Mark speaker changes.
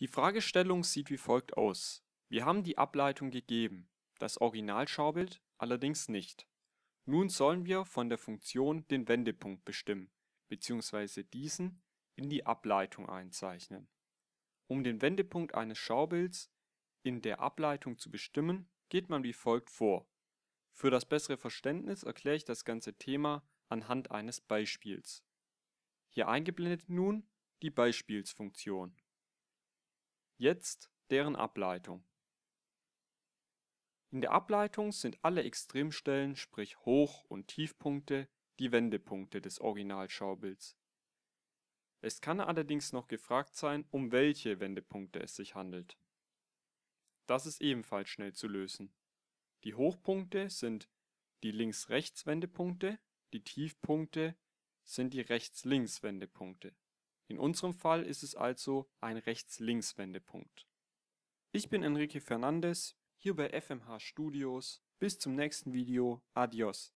Speaker 1: Die Fragestellung sieht wie folgt aus: Wir haben die Ableitung gegeben, das Originalschaubild allerdings nicht. Nun sollen wir von der Funktion den Wendepunkt bestimmen bzw. diesen in die Ableitung einzeichnen. Um den Wendepunkt eines Schaubilds in der Ableitung zu bestimmen, geht man wie folgt vor. Für das bessere Verständnis erkläre ich das ganze Thema anhand eines Beispiels. Hier eingeblendet nun die Beispielsfunktion Jetzt deren Ableitung. In der Ableitung sind alle Extremstellen, sprich Hoch und Tiefpunkte, die Wendepunkte des Originalschaubilds. Es kann allerdings noch gefragt sein, um welche Wendepunkte es sich handelt. Das ist ebenfalls schnell zu lösen. Die Hochpunkte sind die Links-Rechts-Wendepunkte, die Tiefpunkte sind die Rechts-Links-Wendepunkte in unserem Fall ist es also ein Rechts-Links-Wendepunkt. Ich bin Enrique Fernandes, hier bei FMH Studios. Bis zum nächsten Video. Adios.